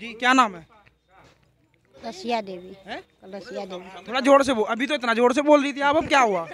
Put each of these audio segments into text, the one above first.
जी क्या नाम है कलसिया देवी कलसिया देवी थोड़ा जोर से बोल अभी तो इतना जोर से बोल रही थी आप अब क्या हुआ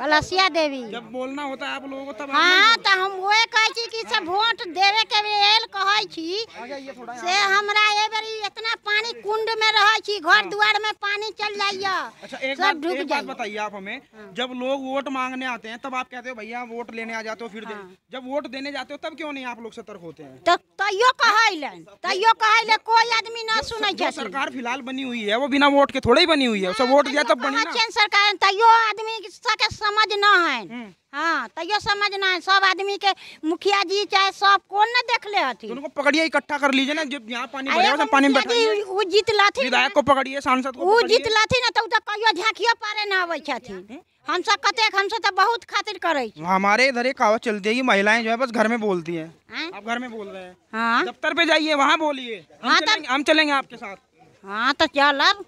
कलसिया देवी जब बोलना होता है आप लोगों को तब हाँ तो हम वो कहे कि सब वोट देवे के लेल कहे से हमरा ये बड़ी इतना पानी कुंड में रहे छी घर हाँ। द्वार में पानी चल जाइए अच्छा एक बात एक बात बताइए आप हमें हाँ। जब लोग वोट मांगने आते हैं तब आप कहते हो भैया वोट लेने आ जाते हो फिर हाँ। जब वोट देने जाते हो तब क्यों नहीं आप लोग सतर्क होते हैं तैयो कहे तैयो कहे कोई आदमी ना सुन सरकार फिलहाल बनी हुई है वो बिना वोट के थोड़ी बनी हुई है उसे हाँ, वोट तो दिया तब तो तो बनी ना सरकार तैयो आदमी के समझ न है हम्म। हाँ तैयो समझ ना है सब आदमी के मुखिया जी चाहे सब कौन ना देख ले हथी उनको पकड़िए इकट्ठा कर लीजिए ना जब यहाँ पानी भरा उसमें पानी में बैठा वो जीत लाथी विधायक को पकड़िए सांसद को वो जीत लाथी ना तो कहियो झाकियो पारे ना आवे छथी हम सब कतेक हम सब बहुत खातिर करे हाँ, हमारे इधर एक कहावत चलती है कि महिलाएं जो है बस घर में बोलती है हाँ? आप घर में बोल रहे हैं हाँ? दफ्तर पे जाइए वहाँ बोलिए हम, हाँ चलेंगे, हम चलेंगे आपके साथ हाँ तो क्या लाभ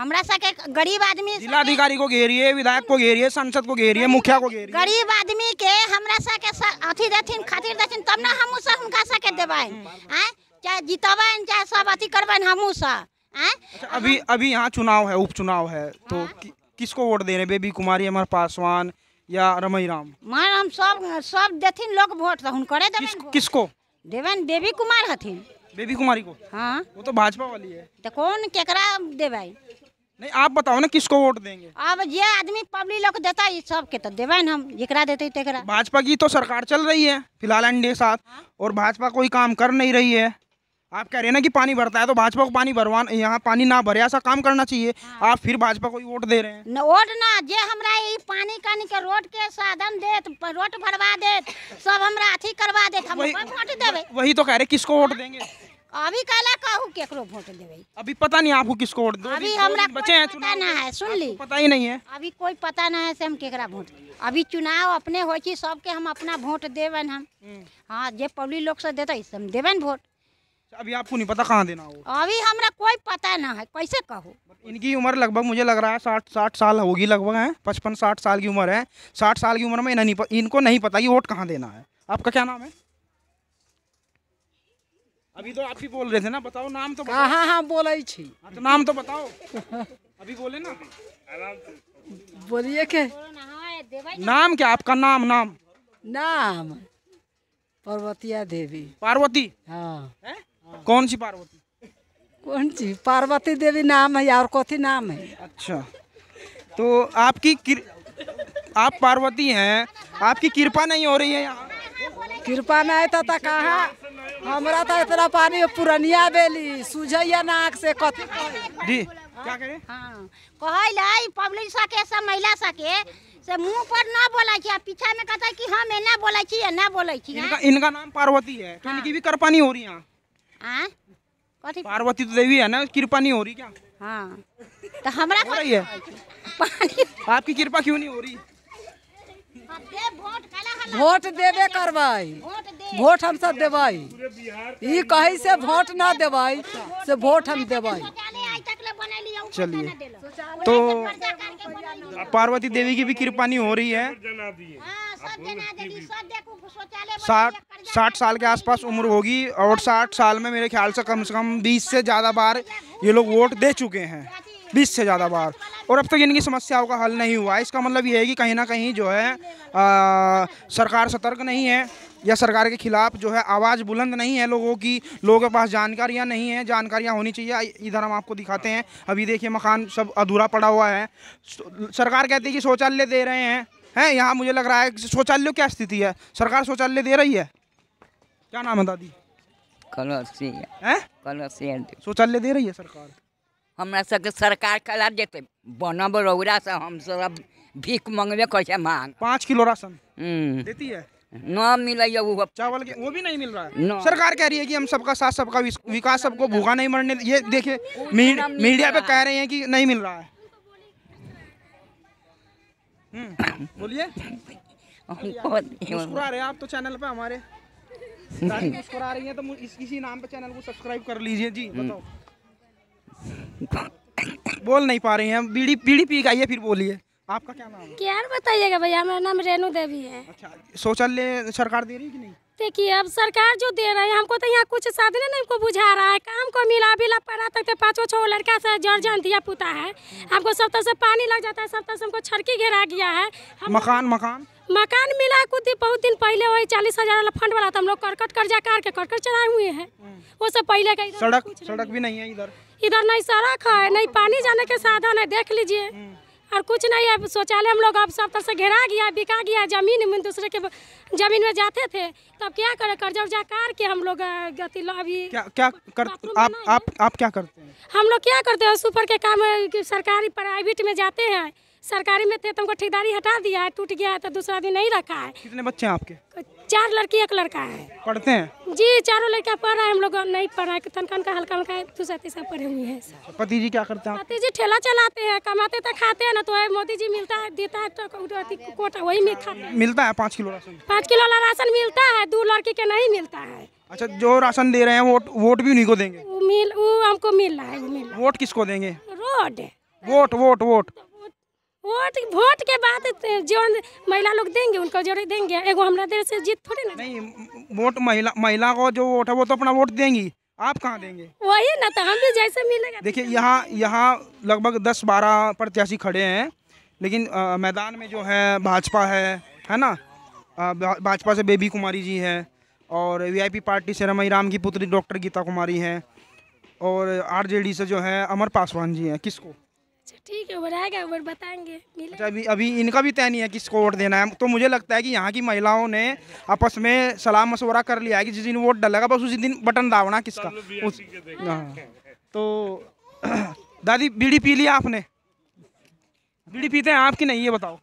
हमारा हम्म। सके गरीब आदमी जिलाधिकारी को घेरिए विधायक को घेरिए सांसद को घेरिए मुखिया को घेरिए गरीब आदमी के हमारा सके अथी देथिन खातिर देथिन तब ना हम सब हुनका सके देबै हम्म। आए चाहे जीतबन चाहे सब अथी करबन हम सब अच्छा, अभी अभी यहाँ चुनाव है उपचुनाव है तो हाँ। कि, किसको वोट दे रहे बेबी कुमारी अमर पासवान या रमई राम मार हम सब सब देथिन लोग वोट तो हुनकरे देबन किसको देबन बेबी कुमार हथिन बेबी कुमारी को हाँ वो तो भाजपा वाली है तो कौन केकरा दे भाई नहीं आप बताओ ना किसको वोट देंगे अब ये आदमी पब्लिक लोग देता है के तो देवे हम जरा देते तेकरा भाजपा की तो सरकार चल रही है फिलहाल एनडीए साथ हाँ? और भाजपा कोई काम कर नहीं रही है आप कह रहे हैं ना कि पानी भरता है तो भाजपा को पानी भरवा यहाँ पानी ना भरे ऐसा काम करना चाहिए हाँ। आप फिर भाजपा को वोट दे रहे हैं वोट ना जे हमरा ये पानी कानी के रोड के साधन दे रोड भरवा दे सब हमरा अथी करवा दे वही तो कह रहे किसको वोट देंगे अभी काला कहू केकरो वोट देबे अभी पता नहीं आपको किसको वोट दो अभी हमरा बचे हैं पता ना है सुन ली पता ही नहीं है अभी कोई पता ना है से हम केकरा वोट अभी चुनाव अपने हो छी सबके हम अपना वोट देवन हम हम्म। हाँ जे पब्लिक लोग से देता से हम देवन वोट अच्छा, अभी आपको नहीं पता कहाँ देना हो अभी हमरा कोई पता ना है कैसे कहो इनकी उम्र लगभग मुझे लग रहा है साठ साठ साल होगी लगभग है पचपन साठ साल की उम्र है साठ साल की उम्र में इन्हें नहीं इनको नहीं पता कि वोट कहाँ देना है आपका क्या नाम है अभी तो आप ही बोल रहे थे ना बताओ नाम तो बताओ। हाँ हाँ, हाँ बोले थी। हाँ, तो नाम तो बताओ अभी बोले ना बोलिए के नाम क्या आपका नाम नाम नाम पार्वतिया देवी पार्वती हाँ कौन सी पार्वती कौन सी पार्वती देवी नाम है और कथी नाम है अच्छा तो आपकी किर... आप पार्वती हैं आपकी कृपा नहीं हो रही है यहाँ कृपा नहीं तो, तो कहाँ हमरा तो इतना पानी पुरनिया बेली सूझैया नाक से कथी हाँ, क्या करे हाँ कहलाई पब्लिक सके सब महिला सके से मुंह पर ना बोला छी पीछे में कहता कि हम ना बोला छी ना बोला छी इनका, इनका नाम पार्वती है तो हाँ। इनकी भी कृपानी हो रही है हां हाँ? कथी पार्वती तो देवी है ना कृपानी हो रही क्या हां तो हमरा हो रही है आपकी कृपा क्यों नहीं हो रही वोट देवे करवाई वोट हम सब देव ये कहीं से वोट ना देव से वोट हम देव चलिए तो, तो पार्वती देवी की भी कृपानी हो रही है साठ साठ साल के आसपास उम्र होगी और साठ साल में मेरे ख्याल से कम से कम बीस से ज़्यादा बार ये लोग वोट दे चुके हैं बीस से ज़्यादा बार और अब तक तो इनकी समस्याओं का हल नहीं हुआ इसका मतलब ये है कि कहीं ना कहीं जो है आ, सरकार सतर्क नहीं है या सरकार के खिलाफ जो है आवाज़ बुलंद नहीं है लोगों की लोगों के पास जानकारियाँ नहीं है जानकारियाँ होनी चाहिए इधर हम आपको दिखाते हैं अभी देखिए मकान सब अधूरा पड़ा हुआ है सरकार कहती है कि शौचालय दे रहे हैं हैं यहाँ मुझे लग रहा है शौचालय क्या स्थिति है सरकार शौचालय दे रही है क्या नाम है दादी शौचालय दे रही है सरकार हमारा सबके सरकार कला देते बनब रौरा से हम सब भीख मंगबे कर मांग पाँच किलो राशन हम्म। देती है न मिले वो चावल के वो भी नहीं मिल रहा है सरकार कह रही है कि हम सबका साथ सबका विकास सबको भूखा नहीं मरने ये देखिए मीडिया पे कह रहे हैं कि नहीं मिल रहा है हम्म, बोलिए मुस्कुरा रहे हैं आप तो चैनल पे हमारे मुस्कुरा रही है तो इस किसी नाम पे चैनल को सब्सक्राइब कर लीजिए जी हम्म। बताओ बोल नहीं पा रहे हैं बीड़ी बीड़ी पी गई है फिर बोलिए आपका क्या नाम है क्या बताइएगा भैया मेरा नाम रेणु देवी है अच्छा शौचालय सरकार दे रही है कि नहीं देखिए अब सरकार जो दे रहा है हमको तो यहाँ कुछ साधने नहीं हमको बुझा रहा है काम को मिला बिला पड़ा तक तो पाँचों छो लड़का से जर जर्जन दिया पुता है हमको सब तरह से पानी लग जाता है सब तरह से हमको छड़की घेरा गया है मकान मकान मकान मिला है कुछ दिन बहुत दिन पहले वही चालीस हजार वाला फंड वाला था हम लोग करकट कर्जा कर के करकट चढ़ाए हुए हैं हम्म। वो सब पहले का सड़क सड़क भी नहीं है इधर इधर नहीं सड़क है नहीं पानी जाने के साधन है देख लीजिए हम्म। और कुछ नहीं है शौचालय हम लोग अब सब तरह से घेरा गया बिका गया जमीन में दूसरे के जमीन में जाते थे तब क्या करे कर्जा उर्जा कर के हम लोग गति अभी क्या क्या कर आप आप आप क्या करते हैं हम लोग क्या करते हैं सुपर के काम सरकारी प्राइवेट में जाते हैं सरकारी में थे तो हमको ठेकेदारी हटा दिया है टूट गया है तो दूसरा दिन नहीं रखा है कितने बच्चे हैं आपके चार लड़की एक लड़का है पढ़ते हैं जी चारों लड़का पढ़ रहे हैं हम लोग नहीं पढ़ रहे तनखन का हल्का हल्का दूसरा तीसरा पढ़े हुए हैं अच्छा, पति जी क्या करते हैं पति जी ठेला चलाते हैं कमाते तो खाते हैं ना तो मोदी जी मिलता है देता है तो कोटा वही में खाते मिलता है पाँच किलो राशन पाँच किलो वाला राशन मिलता है दो लड़की के नहीं मिलता है अच्छा जो राशन दे रहे हैं वोट वोट भी उन्हीं को देंगे वो मिल वो हमको मिल रहा है वोट किसको देंगे road vote vote vote vote vote के बाद जो महिला लोग देंगे उनको जो देंगे एगो हमारा देर से जीत थोड़ी ना नहीं वोट महिला महिला को जो वोट है वो तो अपना वोट देंगी आप कहाँ देंगे वही ना तो हम भी जैसे मिलेगा देखिए यहाँ यहाँ लगभग दस बारह प्रत्याशी खड़े हैं लेकिन आ, मैदान में जो है भाजपा है है ना भाजपा से बेबी कुमारी जी है और वी पार्टी से रमई राम की पुत्री डॉक्टर गीता कुमारी है और आर से जो है अमर पासवान जी हैं किसको ठीक है उबर आएगा उबर बताएंगे अच्छा अभी अभी इनका भी तय नहीं है किसको वोट देना है तो मुझे लगता है कि यहाँ की महिलाओं ने आपस में सलाह मशवरा कर लिया है कि जिस दिन वोट डलेगा बस उसी दिन बटन दावना किसका उस हाँ। तो दादी बीड़ी पी लिया आपने बीड़ी पीते हैं आप कि नहीं ये बताओ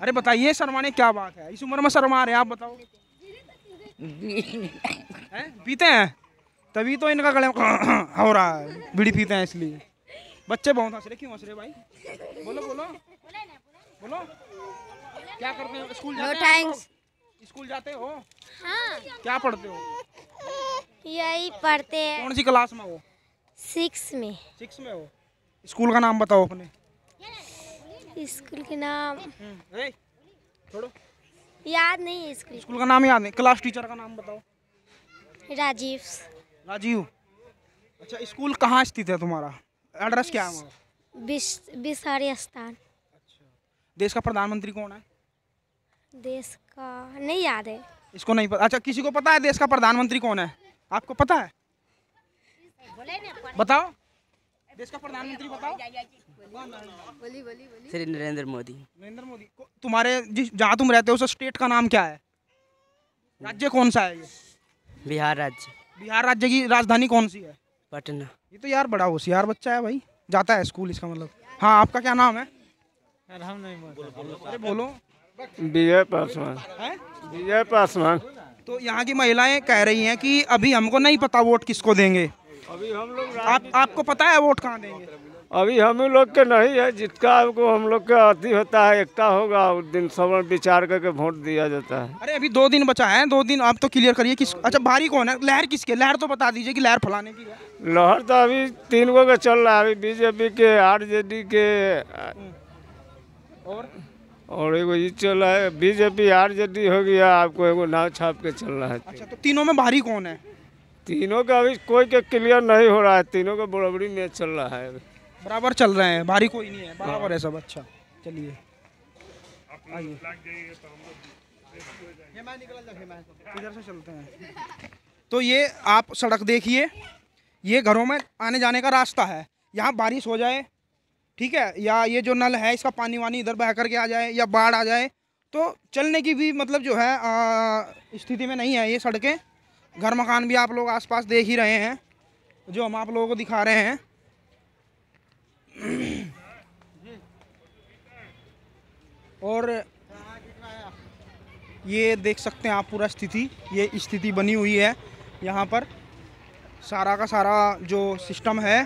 अरे बताइए शर्माने क्या बात है इस उम्र में शर्मा रहे आप बताओ पीते हैं तभी तो इनका गले हो रहा है बीड़ी पीते हैं इसलिए बच्चे बहुत हंस रहे क्यों हंस रहे भाई बोलो बोलो बोलो क्या करते हो स्कूल जाते हो स्कूल जाते हो हाँ। क्या पढ़ते हो यही पढ़ते हैं कौन सी क्लास में हो सिक्स में सिक्स में हो स्कूल का नाम बताओ अपने स्कूल के नाम हम्म, छोड़ो याद नहीं है स्कूल स्कूल का नाम याद नहीं क्लास टीचर का नाम बताओ राजीव राजीव अच्छा स्कूल कहाँ स्थित है तुम्हारा एड्रेस क्या है स्थान अच्छा देश का प्रधानमंत्री कौन है देश का नहीं याद है इसको नहीं पता अच्छा किसी को पता है देश का प्रधानमंत्री कौन है आपको पता है बताओ देश का प्रधानमंत्री बताओ श्री नरेंद्र मोदी नरेंद्र मोदी तुम्हारे जिस जहाँ तुम रहते हो उस स्टेट का नाम क्या है राज्य कौन सा है ये बिहार राज्य बिहार राज्य की राजधानी कौन सी है पटना ये तो यार बड़ा होशियार बच्चा है भाई जाता है स्कूल इसका मतलब हाँ आपका क्या नाम है अरे बोलो विजय पासवान विजय पासवान तो यहाँ की महिलाएं कह रही हैं कि अभी हमको नहीं पता वोट किसको देंगे अभी हम लोग आप आपको पता है वोट कहाँ देंगे अभी हम लोग के नहीं है जिसका आपको हम लोग का अति होता है एकता होगा उस दिन सब विचार करके वोट दिया जाता है अरे अभी दो दिन बचा है दो दिन आप तो क्लियर करिए किस अच्छा भारी कौन है लहर किसके लहर तो बता दीजिए कि लहर फलाने की है लहर तो अभी तीन गो का चल रहा है अभी बीजेपी के आरजेडी के और और एगो ये चल रहा है बीजेपी आरजेडी हो गया आपको एगो नाव छाप के चल रहा है अच्छा तो तीनों में भारी कौन है तीनों का अभी कोई के क्लियर नहीं हो रहा है तीनों का बराबरी में चल रहा है बराबर चल रहे हैं भारी कोई नहीं है बराबर है सब अच्छा चलिए इधर से चलते हैं तो ये आप सड़क देखिए ये घरों में आने जाने का रास्ता है यहाँ बारिश हो जाए ठीक है या ये जो नल है इसका पानी वानी इधर बह करके आ जाए या बाढ़ आ जाए तो चलने की भी मतलब जो है स्थिति में नहीं है ये सड़कें घर मकान भी आप लोग आसपास देख ही रहे हैं जो हम आप लोगों को दिखा रहे हैं और ये देख सकते हैं आप पूरा स्थिति ये स्थिति बनी हुई है यहाँ पर सारा का सारा जो सिस्टम है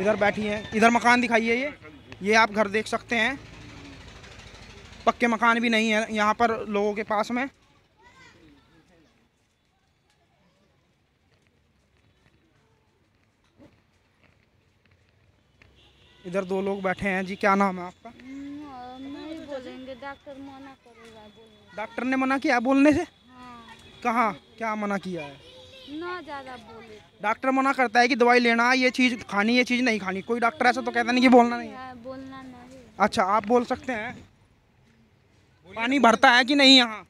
इधर बैठी है इधर मकान दिखाइए ये ये आप घर देख सकते हैं पक्के मकान भी नहीं है यहाँ पर लोगों के पास में इधर दो लोग बैठे हैं जी क्या नाम है आपका डॉक्टर मना डॉक्टर ने मना किया बोलने से हाँ। कहा क्या मना किया है ना ज्यादा डॉक्टर मना करता है कि दवाई लेना ये चीज खानी ये चीज नहीं खानी कोई डॉक्टर ऐसा तो कहता नहीं कि बोलना नहीं हाँ, बोलना नहीं अच्छा आप बोल सकते हैं पानी भरता है कि नहीं यहाँ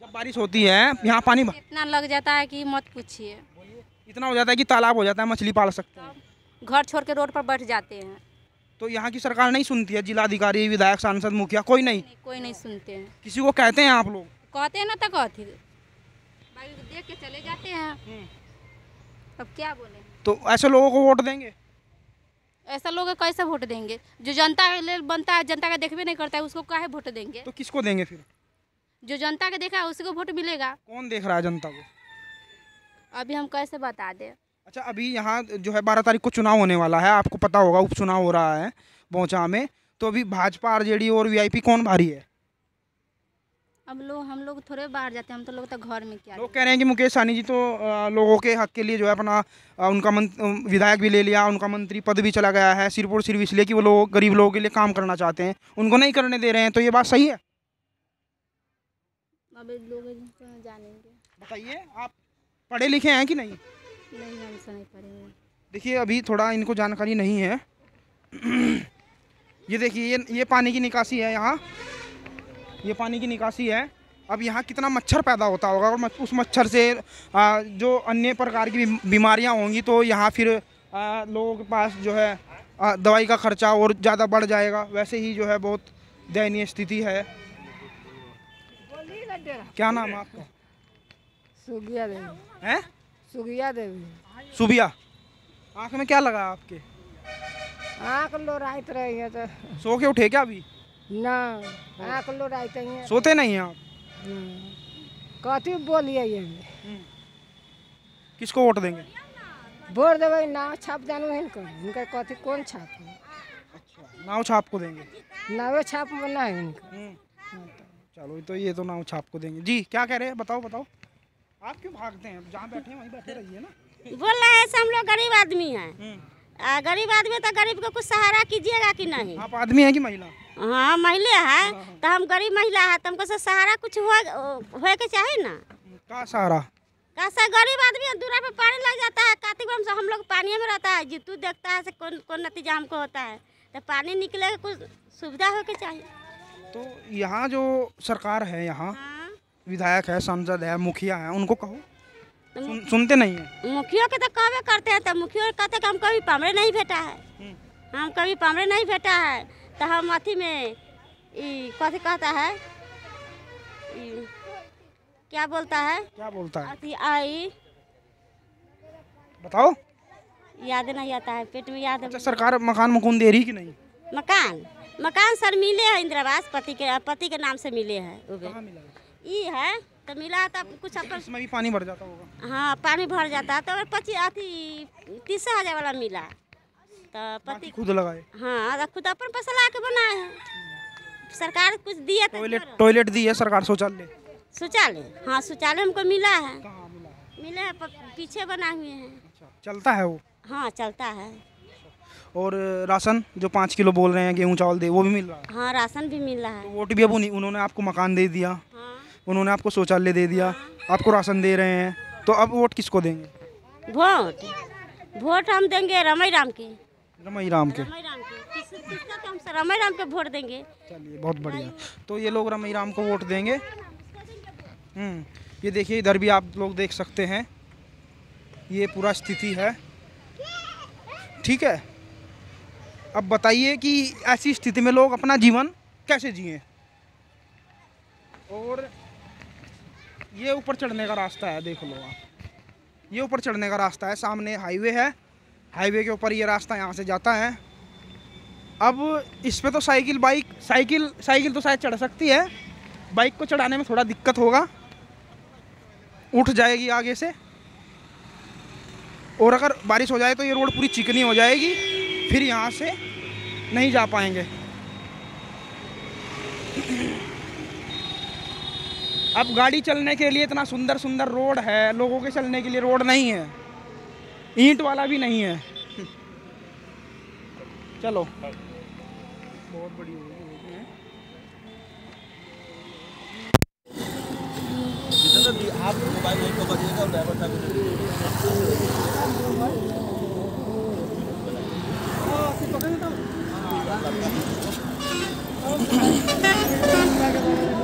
जब बारिश होती है यहाँ पानी भर इतना लग जाता है कि मत पूछिए इतना हो जाता है कि तालाब हो जाता है मछली पाल सकते हैं घर छोड़ के रोड पर बैठ जाते हैं तो यहाँ की सरकार नहीं सुनती है जिला अधिकारी विधायक सांसद मुखिया कोई नहीं कोई नहीं सुनते हैं किसी को कहते हैं आप लोग कहते हैं ना तो कहते देख के चले जाते हैं हम्म। अब क्या बोले तो ऐसे लोगों को वोट देंगे ऐसा लोग कैसे वोट देंगे जो जनता के लिए बनता है जनता का देखे नहीं करता है उसको क्या वोट देंगे तो किसको देंगे फिर जो जनता का देखा है उसको वोट मिलेगा कौन देख रहा है जनता को अभी हम कैसे बता दें अच्छा अभी यहाँ जो है बारह तारीख को चुनाव होने वाला है आपको पता होगा उपचुनाव हो रहा है बहुचा में तो अभी भाजपा आरजेडी और वीआईपी कौन भारी है अब लोग हम लोग थोड़े बाहर जाते हैं हम तो लोग तो घर में क्या लोग कह रहे हैं कि मुकेश सानी जी तो लोगों के हक के लिए जो है अपना उनका विधायक भी ले लिया उनका मंत्री पद भी चला गया है सिर्फ और सिर्फ इसलिए कि वो लोग गरीब लोगों के लिए काम करना चाहते हैं उनको नहीं करने दे रहे हैं तो ये बात सही है बताइए आप पढ़े लिखे हैं कि नहीं नहीं तो देखिए अभी थोड़ा इनको जानकारी नहीं है ये देखिए ये ये पानी की निकासी है यहाँ ये पानी की निकासी है अब यहाँ कितना मच्छर पैदा होता होगा और उस मच्छर से जो अन्य प्रकार की बीमारियाँ होंगी तो यहाँ फिर लोगों के पास जो है दवाई का खर्चा और ज़्यादा बढ़ जाएगा वैसे ही जो है बहुत दयनीय स्थिति है क्या नाम है आपका सुगिया देवी हैं सुगिया देवी सुबिया आँख में क्या लगा आपके आँख लो रात रही है तो सो के उठे क्या अभी ना हाँ। आँख लोड़ाई कहीं सोते नहीं आप हाँ। कथी बोलिए ये हम्म। किसको वोट देंगे वोट देवे नाव छाप जानू है उनका कथी कौन छाप अच्छा नाव छाप को देंगे नावे छाप बना है उनका हम्म। चलो तो ये तो नाव छाप को देंगे जी क्या कह रहे हैं बताओ बताओ आप क्यों भागते हैं जहाँ बैठे हैं वहीं बैठे रहिए ना बोल रहे हैं हम लोग गरीब आदमी हैं हम्म। आ, गरीब आदमी तो गरीब को कुछ सहारा कीजिएगा कि नहीं आप आदमी है कि महिला हाँ महिला है हाँ, हाँ। तो हम गरीब महिला है तो हमको सहारा कुछ हुआ हो के चाहिए ना का सहारा कैसा गरीब आदमी दूरा पे पानी लग जाता है कार्तिक में हम लोग पानी में रहता है जीतू देखता है कौन कौन नतीजा हमको होता है तो पानी निकलेगा कुछ सुविधा हो के चाहिए तो यहाँ जो सरकार है यहाँ हाँ? विधायक है सांसद है मुखिया है उनको कहो सुनते नहीं है मुखियों के तो कहे करते हैं तो मुखियों कहते हम कभी पामरे नहीं भेटा है हम्म। हम कभी पामरे नहीं भेटा है तो हम अथी में कथी कहता है क्या बोलता है क्या बोलता है अथी आई बताओ याद नहीं आता है पेट में याद अच्छा, सरकार मकान मकून दे रही कि नहीं मकान मकान सर मिले है इंदिरा आवास पति के पति के नाम से मिले है ये है तो मिला था तो कुछ अपन इसमें भी पानी भर जाता होगा हाँ पानी भर जाता है तो पची अथी तीस हजार वाला मिला तो पति खुद लगाए हाँ खुद अपन पैसा ला के बनाए सरकार कुछ दिया तो टॉयलेट टॉयलेट दी है सरकार शौचालय शौचालय हाँ शौचालय हमको मिला है मिले है पीछे बना हुए हैं अच्छा, चलता है वो हाँ चलता है और राशन जो पाँच किलो बोल रहे हैं गेहूँ चावल दे वो भी मिल रहा है हाँ राशन भी मिल रहा है तो वोट भी अब उन्होंने आपको मकान दे दिया हाँ। उन्होंने आपको शौचालय दे दिया हाँ। आपको राशन दे रहे हैं तो अब वोट किसको देंगे वोट वोट हम देंगे रमई राम के रमई राम के रमई राम के तो वोट देंगे चलिए बहुत बढ़िया तो ये लोग रमई राम को वोट देंगे हम्म, ये देखिए इधर भी आप लोग देख सकते हैं ये पूरा स्थिति है ठीक है अब बताइए कि ऐसी स्थिति में लोग अपना जीवन कैसे जिए और ये ऊपर चढ़ने का रास्ता है देख लो आप ये ऊपर चढ़ने का रास्ता है सामने हाईवे है हाईवे के ऊपर ये रास्ता यहाँ से जाता है अब इस पर तो साइकिल बाइक साइकिल साइकिल तो शायद चढ़ सकती है बाइक को चढ़ाने में थोड़ा दिक्कत होगा उठ जाएगी आगे से और अगर बारिश हो जाए तो ये रोड पूरी चिकनी हो जाएगी फिर यहाँ से नहीं जा पाएंगे अब गाड़ी चलने के लिए इतना सुंदर सुंदर रोड है लोगों के चलने के लिए रोड नहीं है ईंट वाला भी नहीं है चलो बहुत बड़ी आप मोबाइल ड्राइवर साहब